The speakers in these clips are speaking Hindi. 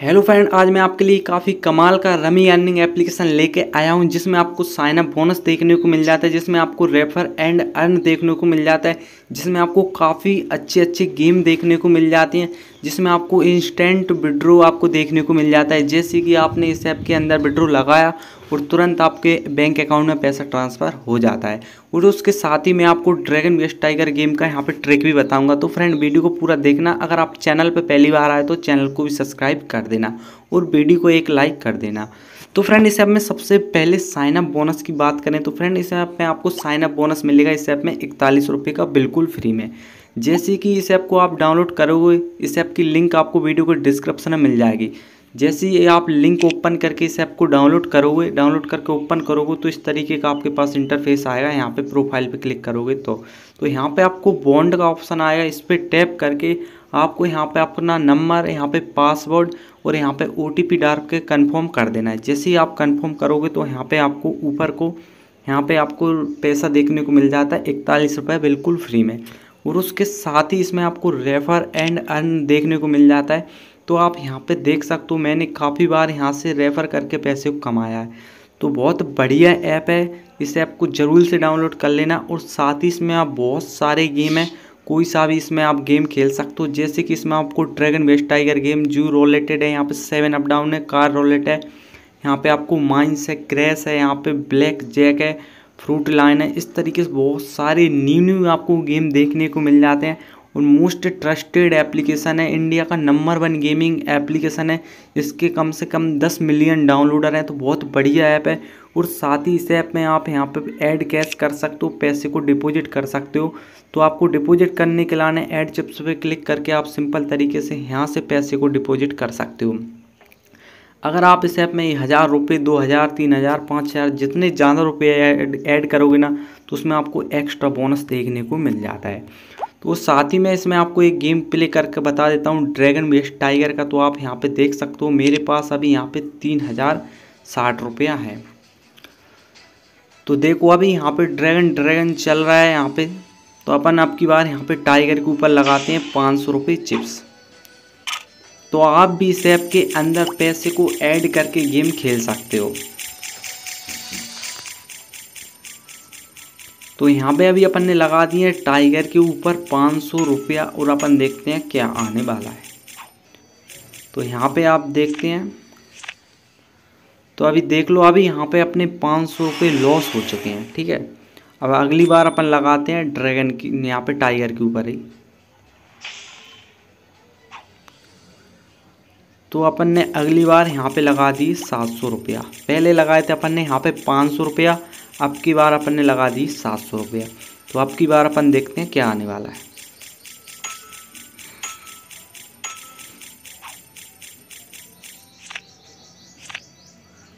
हेलो फ्रेंड आज मैं आपके लिए काफ़ी कमाल का रमी अर्निंग एप्लीकेशन लेके आया हूँ जिसमें आपको साइन अप बोनस देखने को मिल जाता है जिसमें आपको रेफर एंड अर्न देखने को मिल जाता है जिसमें आपको काफ़ी अच्छे अच्छे गेम देखने को मिल जाती हैं जिसमें आपको इंस्टेंट विड्रो आपको देखने को मिल जाता है जैसे कि आपने इस ऐप के अंदर विड्रो लगाया और तुरंत आपके बैंक अकाउंट में पैसा ट्रांसफ़र हो जाता है और उसके साथ ही मैं आपको ड्रैगन वेस्ट टाइगर गेम का यहाँ पे ट्रिक भी बताऊंगा तो फ्रेंड वीडियो को पूरा देखना अगर आप चैनल पर पहली बार आए तो चैनल को भी सब्सक्राइब कर देना और वीडियो को एक लाइक कर देना तो फ्रेंड इस ऐप में सबसे पहले साइनअप बोनस की बात करें तो फ्रेंड इस ऐप में आपको साइनअप बोनस मिलेगा इस ऐप में इकतालीस रुपये का बिल्कुल फ्री में जैसे कि इस ऐप को आप डाउनलोड करोगे इस ऐप की लिंक आपको वीडियो के डिस्क्रिप्शन में मिल जाएगी जैसे ही आप लिंक ओपन करके इस ऐप को डाउनलोड करोगे डाउनलोड करके ओपन करोगे तो इस तरीके का आपके पास इंटरफेस आएगा यहाँ पे प्रोफाइल पे क्लिक करोगे तो तो यहाँ पे आपको बॉन्ड का ऑप्शन आएगा इस पर टैप करके आपको यहाँ पे अपना नंबर यहाँ पे पासवर्ड और यहाँ पे ओ टी डाल के कन्फर्म कर देना है जैसे ही आप कन्फर्म करोगे तो यहाँ पर आपको ऊपर को यहाँ पर आपको पैसा देखने को मिल जाता है इकतालीस रुपये बिल्कुल फ्री में और उसके साथ ही इसमें आपको रेफर एंड अर्न देखने को मिल जाता है तो आप यहाँ पे देख सकते हो मैंने काफ़ी बार यहाँ से रेफ़र करके पैसे को कमाया है तो बहुत बढ़िया ऐप है इस ऐप को ज़रूर से डाउनलोड कर लेना और साथ ही इसमें आप बहुत सारे गेम हैं कोई सा भी इसमें आप गेम खेल सकते हो जैसे कि इसमें आपको ड्रैगन वेस्ट टाइगर गेम जू रोलेटेड है यहाँ पे सेवन अप डाउन है कार रोलेट है यहाँ पे आपको माइंस है क्रैश है यहाँ पे ब्लैक जैक है फ्रूट लाइन है इस तरीके से बहुत सारे न्यू न्यू आपको गेम देखने को मिल जाते हैं और मोस्ट ट्रस्टेड एप्लीकेशन है इंडिया का नंबर वन गेमिंग एप्लीकेशन है इसके कम से कम दस मिलियन डाउनलोडर हैं तो बहुत बढ़िया ऐप है और साथ ही इस ऐप में आप यहाँ पे ऐड कैश कर सकते हो पैसे को डिपॉजिट कर सकते हो तो आपको डिपॉजिट करने के लाने ऐड चिप्स पे क्लिक करके आप सिंपल तरीके से यहाँ से पैसे को डिपॉजिट कर सकते हो अगर आप इस ऐप में हज़ार रुपये दो हज़ार तीन हज़ार पाँच हज़ार जितने ज़्यादा रुपये ऐड करोगे ना तो उसमें आपको एक्स्ट्रा बोनस देखने को मिल जाता है तो साथ ही मैं इसमें आपको एक गेम प्ले करके बता देता हूँ ड्रैगन बेस्ट टाइगर का तो आप यहाँ पे देख सकते हो मेरे पास अभी यहाँ पे तीन हज़ार साठ रुपया है तो देखो अभी यहाँ पे ड्रैगन ड्रैगन चल रहा है यहाँ पे तो अपन अब की बार यहाँ पे टाइगर के ऊपर लगाते हैं पाँच सौ रुपये चिप्स तो आप भी इस ऐप के अंदर पैसे को ऐड करके गेम खेल सकते हो तो यहाँ पे अभी अपन ने लगा दिए टाइगर के ऊपर पाँच सौ रुपया और अपन देखते हैं क्या आने वाला है तो यहाँ पे आप देखते हैं तो अभी देख लो अभी यहाँ पे अपने पाँच सौ रुपये लॉस हो चुके हैं ठीक है अब अगली बार अपन लगाते हैं ड्रैगन की यहाँ पे टाइगर के ऊपर ही तो अपन ने अगली बार यहाँ पे लगा दी सात सौ रुपया पहले लगाए थे अपन ने यहाँ पे पाँच सौ रुपया अब की बार अपन ने लगा दी सात सौ रुपये तो अब की बार अपन देखते हैं क्या आने वाला है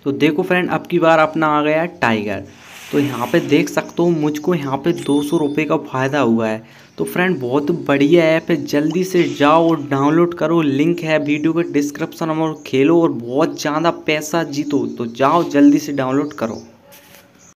तो देखो फ्रेंड अब की बार अपना आ गया है टाइगर तो यहाँ पे देख सकते हो मुझको यहाँ पे दो सौ रुपये का फ़ायदा हुआ है तो फ्रेंड बहुत बढ़िया ऐप है जल्दी से जाओ और डाउनलोड करो लिंक है वीडियो के डिस्क्रिप्शन में और खेलो और बहुत ज़्यादा पैसा जीतो तो जाओ जल्दी से डाउनलोड करो